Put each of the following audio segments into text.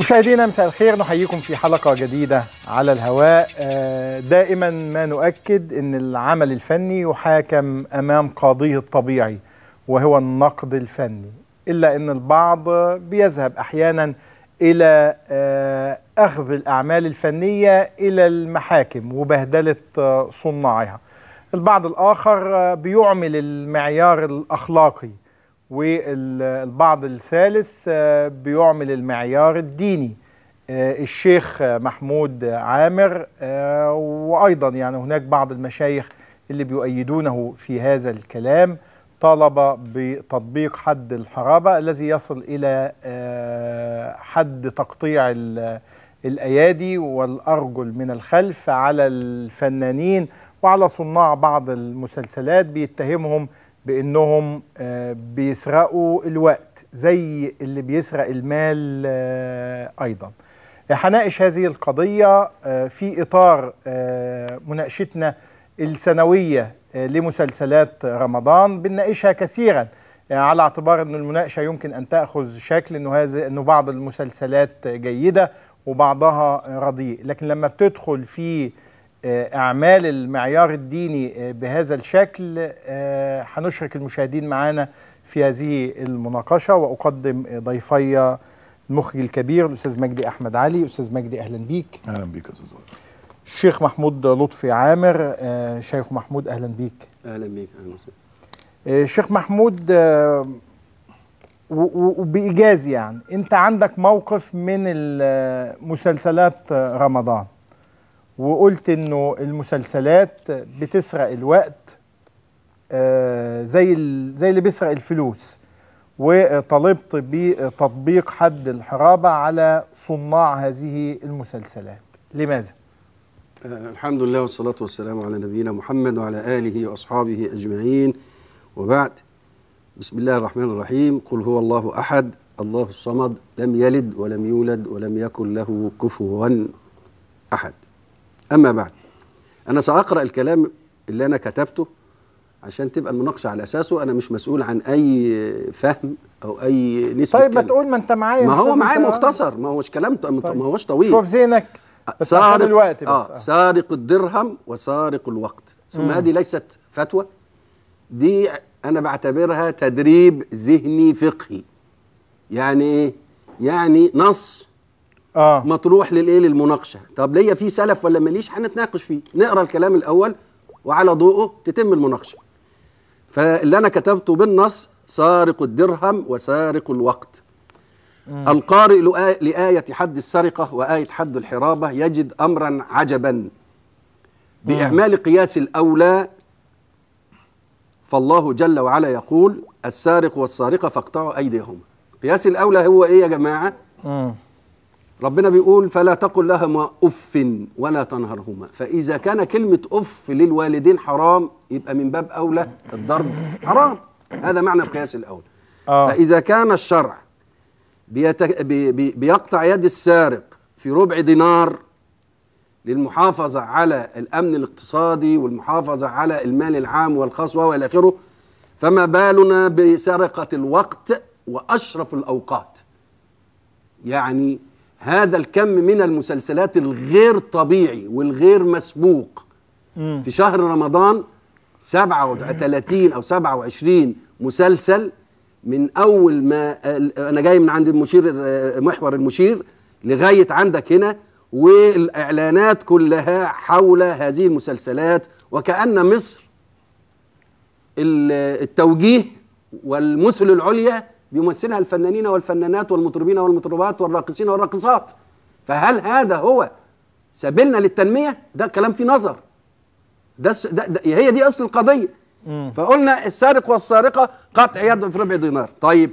مشاهدينا مساء الخير نحييكم في حلقة جديدة على الهواء آه، دائما ما نؤكد أن العمل الفني يحاكم أمام قاضيه الطبيعي وهو النقد الفني إلا أن البعض بيذهب أحيانا إلى آه، أخذ الأعمال الفنية إلى المحاكم وبهدلة آه، صناعها البعض الآخر بيعمل المعيار الأخلاقي والبعض الثالث آه، بيعمل المعيار الديني آه، الشيخ محمود عامر آه، وأيضا يعني هناك بعض المشايخ اللي بيؤيدونه في هذا الكلام طالب بتطبيق حد الحرابة الذي يصل إلى حد تقطيع الأيادي والأرجل من الخلف على الفنانين وعلى صناع بعض المسلسلات بيتهمهم بانهم آه، بيسرقوا الوقت زي اللي بيسرق المال آه، ايضا هناقش هذه القضيه آه، في اطار مناقشتنا السنويه لمسلسلات رمضان بنناقشها كثيرا على اعتبار ان المناقشه يمكن ان تاخذ شكل انه هذه انه بعض المسلسلات جيده وبعضها رديء لكن لما بتدخل في آه، اعمال المعيار الديني آه، بهذا الشكل آه، هنشرك المشاهدين معانا في هذه المناقشه واقدم ضيفي المخرج الكبير الاستاذ مجدي احمد علي استاذ مجدي اهلا بيك اهلا بيك يا استاذ الشيخ محمود لطفي عامر شيخ محمود اهلا بيك اهلا بيك اهلا وسهلا شيخ محمود وبايجاز يعني انت عندك موقف من مسلسلات رمضان وقلت انه المسلسلات بتسرق الوقت آه، زي زي اللي بيسرق الفلوس وطالبت بتطبيق حد الحرابه على صناع هذه المسلسلات لماذا آه، الحمد لله والصلاه والسلام على نبينا محمد وعلى اله واصحابه اجمعين وبعد بسم الله الرحمن الرحيم قل هو الله احد الله الصمد لم يلد ولم يولد ولم يكن له كفوا احد أما بعد أنا سأقرأ الكلام اللي أنا كتبته عشان تبقى المناقشة على أساسه أنا مش مسؤول عن أي فهم أو أي نسبة طيب ما تقول ما أنت معايا ما هو معايا مختصر ما هوش كلام طيب. ما هوش طويل شوف زينك آه، سارق الوقت بس آه،, آه سارق الدرهم وسارق الوقت ثم هذه ليست فتوى دي أنا بعتبرها تدريب ذهني فقهي يعني إيه؟ يعني نص آه. مطروح للايه للمناقشه طب ليا فيه سلف ولا ماليش هنتناقش فيه نقرا الكلام الاول وعلى ضوءه تتم المناقشه فاللي انا كتبته بالنص سارق الدرهم وسارق الوقت مم. القارئ لآية حد السرقة وآية حد الحرابة يجد أمرا عجبا بإعمال قياس الأولى فالله جل وعلا يقول السارق والسارقة فاقطعوا أيديهم قياس الأولى هو إيه يا جماعة مم. ربنا بيقول فلا تقل لهما اف ولا تنهرهما فاذا كان كلمه اف للوالدين حرام يبقى من باب اولى الضرب حرام هذا معنى القياس الاول آه. فاذا كان الشرع بيت... بي... بي... بيقطع يد السارق في ربع دينار للمحافظه على الامن الاقتصادي والمحافظه على المال العام والخاص والى اخره فما بالنا بسرقه الوقت واشرف الاوقات يعني هذا الكم من المسلسلات الغير طبيعي والغير مسبوق في شهر رمضان 37 او 27 مسلسل من اول ما انا جاي من عند المشير محور المشير لغايه عندك هنا والاعلانات كلها حول هذه المسلسلات وكان مصر التوجيه والمثل العليا بيمثلها الفنانين والفنانات والمطربين والمطربات والراقصين والراقصات فهل هذا هو سبيلنا للتنميه ده كلام في نظر ده, ده, ده هي دي اصل القضيه مم. فقلنا السارق والسارقه قطع يد في ربع دينار طيب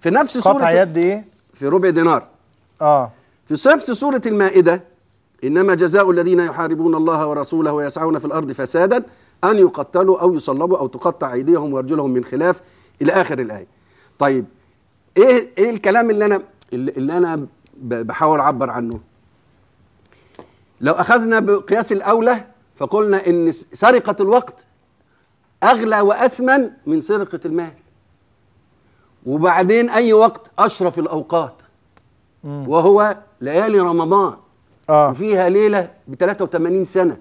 في نفس سوره قطع يد ايه في ربع دينار اه في نفس سوره المائده انما جزاء الذين يحاربون الله ورسوله ويسعون في الارض فسادا ان يقتلوا او يصلبوا او تقطع ايديهم وارجلهم من خلاف الى اخر الايه طيب ايه ايه الكلام اللي انا اللي انا بحاول اعبر عنه لو اخذنا بقياس الاولى فقلنا ان سرقه الوقت اغلى واثمن من سرقه المال وبعدين اي وقت اشرف الاوقات وهو ليالي رمضان آه. وفيها ليله ب 83 سنه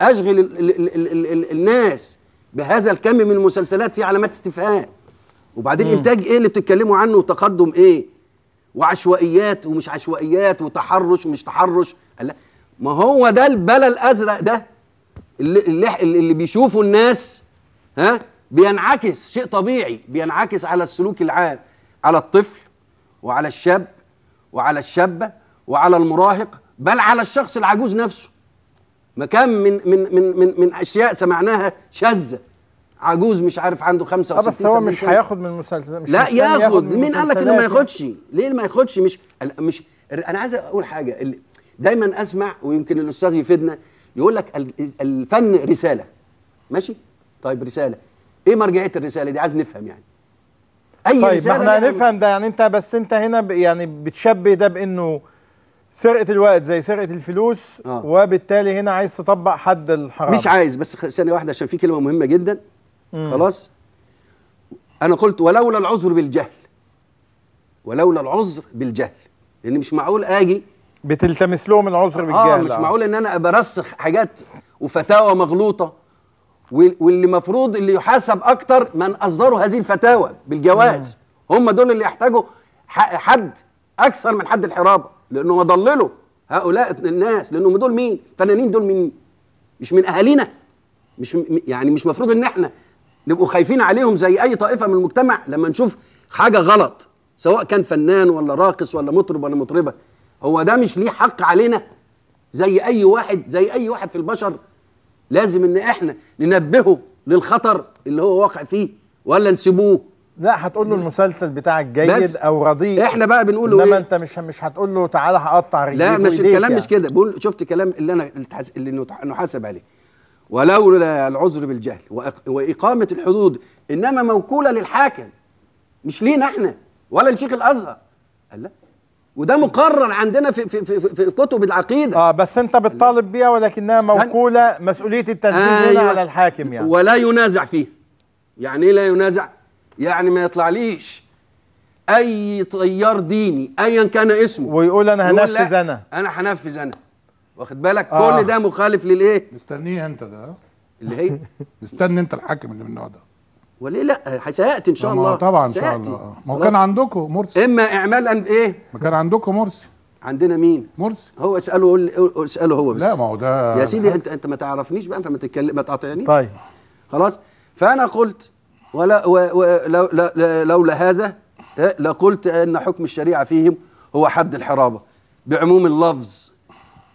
اشغل الـ الـ الـ الـ الـ الناس بهذا الكم من المسلسلات في علامات استفهام وبعدين مم. انتاج ايه اللي بتتكلموا عنه وتقدم ايه وعشوائيات ومش عشوائيات وتحرش ومش تحرش ما هو ده البلا الازرق ده اللي, اللي, اللي بيشوفه الناس ها بينعكس شيء طبيعي بينعكس على السلوك العام على الطفل وعلى الشاب وعلى الشابه وعلى المراهق بل على الشخص العجوز نفسه مكان من من من من, من اشياء سمعناها شاذه عجوز مش عارف عنده 65 آه، بس هو مش هياخد من المسلسل مش لا ياخد مين قال لك انه ما ياخدش ليه ما ياخدش مش مش انا عايز اقول حاجه دايما اسمع ويمكن الاستاذ يفيدنا يقول لك الفن رساله ماشي طيب رساله ايه مرجعيه الرساله دي عايز نفهم يعني اي طيب رساله طيب احنا نفهم ده يعني انت بس انت هنا يعني بتشبه ده بانه سرقه الوقت زي سرقه الفلوس آه. وبالتالي هنا عايز تطبق حد الحرام مش عايز بس ثانيه واحده عشان في كلمه مهمه جدا خلاص انا قلت ولولا العذر بالجهل ولولا العذر بالجهل لان مش معقول اجي بتلتمس لهم العذر آه، بالجهل اه مش معقول ان انا برسخ حاجات وفتاوى مغلوطه واللي المفروض اللي يحاسب اكتر من اصدروا هذه الفتاوى بالجواز هم دول اللي يحتاجوا حد اكثر من حد الحرابه لانه ضللوا هؤلاء الناس لانهم دول مين فنانين دول من مش من اهالينا مش يعني مش مفروض ان احنا نبقوا خايفين عليهم زي اي طائفه من المجتمع لما نشوف حاجه غلط سواء كان فنان ولا راقص ولا مطرب ولا مطربه هو ده مش ليه حق علينا زي اي واحد زي اي واحد في البشر لازم ان احنا ننبهه للخطر اللي هو واقع فيه ولا نسيبوه لا هتقول له المسلسل بتاعك جيد او رديء احنا بقى بنقول له انما إيه؟ انت مش مش هتقول له تعالى هقطع رجليك لا مش الكلام يعني. مش كده بقول شفت كلام اللي انا اللي نحاسب عليه ولولا العذر بالجهل وإقامة الحدود إنما موكولة للحاكم مش لينا احنا ولا لشيخ الأزهر قال لا وده مقرر عندنا في في في, في كتب العقيده اه بس انت بتطالب بيها ولكنها موكوله مسؤوليه التنفيذ آه على الحاكم يعني ولا ينازع فيه يعني ايه لا ينازع يعني ما يطلعليش اي طيار ديني ايا كان اسمه ويقول انا هنفذ انا انا هنفذ انا واخد بالك آه. كل ده مخالف للايه مستنيه انت ده اللي هي مستني انت الحاكم اللي من النوع ده وليه لا سياتي ان شاء الله طبعا ان شاء الله ما هو كان عندكم مرسي اما اعمالا ايه ما كان عندكم مرسي عندنا مين؟ مرسي هو اساله قول اساله هو بس لا ما هو ده يا سيدي انت انت ما تعرفنيش بقى فما تتكلم ما تقاطعنيش طيب خلاص فانا قلت ولا ولولا لولا هذا إيه، لقلت ان حكم الشريعه فيهم هو حد الحرابه بعموم اللفظ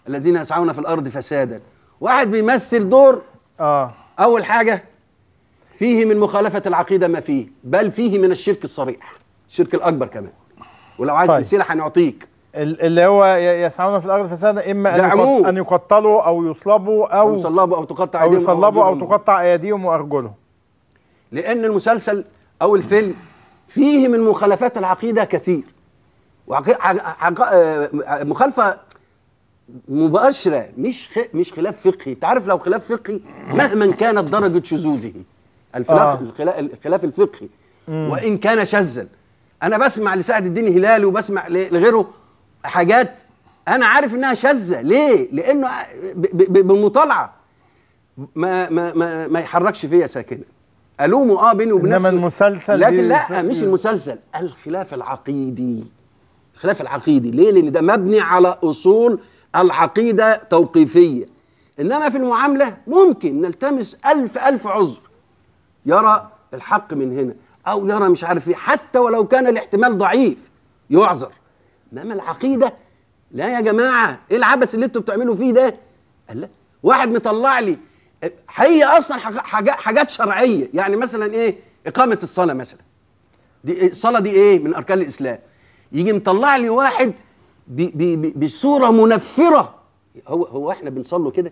الذين يسعون في الارض فسادا واحد بيمثل دور اه اول حاجه فيه من مخالفه العقيده ما فيه بل فيه من الشرك الصريح الشرك الاكبر كمان ولو عايز طيب. هنعطيك اللي هو يسعون في الارض فسادا اما ان, أن يقتلوا او يصلبوا او, يصلبوا او تقطع ايديهم او يصلبوا او, تقطع ايديهم وارجلهم لان المسلسل او الفيلم فيه من مخالفات العقيده كثير وعق... عق... آه، مخالفه مباشره مش خ... مش خلاف فقهي انت عارف لو خلاف فقهي مهما كانت درجه شذوذه الخلاف آه. الخلاف الفقهي وان كان شذا انا بسمع لسعد الدين هلال وبسمع لغيره حاجات انا عارف انها شاذه ليه لانه بالمطالعه ما ما ما, ما يحركش فيا ساكنه الومه اه بيني وبين نفسي انما المسلسل لكن لا مش المسلسل الخلاف العقيدي الخلاف العقيدي ليه لان ده مبني على اصول العقيدة توقيفية إنما في المعاملة ممكن نلتمس ألف ألف عذر يرى الحق من هنا أو يرى مش عارف إيه حتى ولو كان الاحتمال ضعيف يعذر إنما العقيدة لا يا جماعة إيه العبث اللي أنتوا بتعملوا فيه ده؟ قال لا واحد مطلع لي هي أصلا حاجات شرعية يعني مثلا إيه إقامة الصلاة مثلا دي إيه؟ الصلاة دي إيه من أركان الإسلام يجي مطلع لي واحد بصوره منفره هو هو احنا بنصلوا كده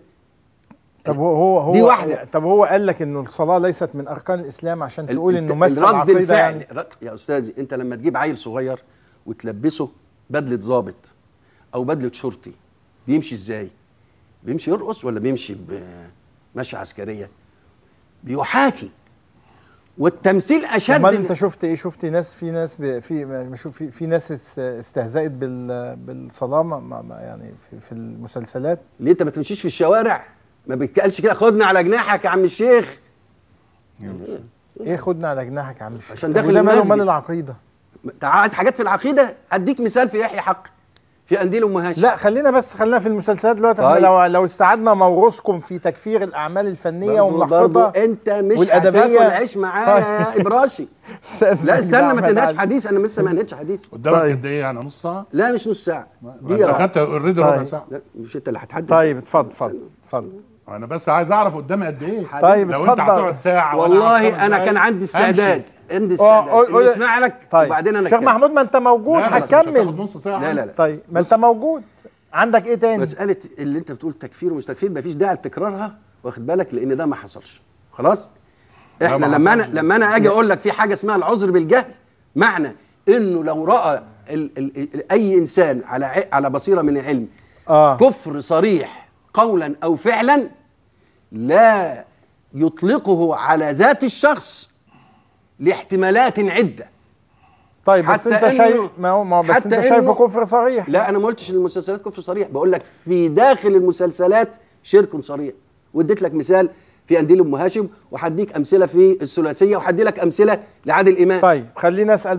طب هو هو دي واحده طب هو قال لك انه الصلاه ليست من اركان الاسلام عشان تقول انه مثل الرد يعني رد يا استاذي انت لما تجيب عيل صغير وتلبسه بدله ظابط او بدله شرطي بيمشي ازاي بيمشي يرقص ولا بيمشي بمشي عسكريه بيحاكي والتمثيل اشد امال انت شفت ايه شفت ناس في ناس في في في ناس استهزأت بالصلاه يعني في, في المسلسلات ليه انت ما تمشيش في الشوارع ما بيتقالش كده خدنا على جناحك يا عم الشيخ ايه خدنا على جناحك يا عم الشيخ عشان داخل المسجد ماله مال العقيده انت عايز حاجات في العقيده اديك مثال في يحيى حق في قنديل ام هاشم لا خلينا بس خلينا في المسلسلات دلوقتي طيب. لو لو استعدنا موروثكم في تكفير الاعمال الفنيه وملاحظه انت مش والادبيه عيش معايا طيب. يا ابراشي لا استنى ما تنهاش حديث انا لسه ما انهيتش حديث قدامك طيب. قد ايه يعني نص ساعه؟ لا مش نص ساعه دي انت اخدت اوريدي ربع طيب. ساعه لا مش انت اللي هتحدد طيب اتفضل اتفضل اتفضل انا بس عايز اعرف قدامي قد ايه طيب لو انت هتقعد ساعه والله انا كان عندي استعداد عندي استعداد اسمع لك طيب. وبعدين انا شيخ محمود ما انت موجود هتكمل نص ساعه لا لا لا طيب ما انت موجود عندك ايه تاني مساله اللي انت بتقول تكفير ومش تكفير مفيش داعي لتكرارها واخد بالك لان ده ما حصلش خلاص احنا لما انا لما انا اجي اقول لك في حاجه اسمها العذر بالجهل معنى انه لو راى الـ الـ اي انسان على على بصيره من العلم آه. كفر صريح قولا او فعلا لا يطلقه على ذات الشخص لاحتمالات عده طيب حتى بس انت شايف ما هو ما بس انت شايفه كفر صريح لا انا ما قلتش ان المسلسلات كفر صريح بقول لك في داخل المسلسلات شرك صريح واديت لك مثال في قنديل ام هاشم وهديك امثله في الثلاثيه وهدي لك امثله لعادل امام طيب خلينا اسال بقى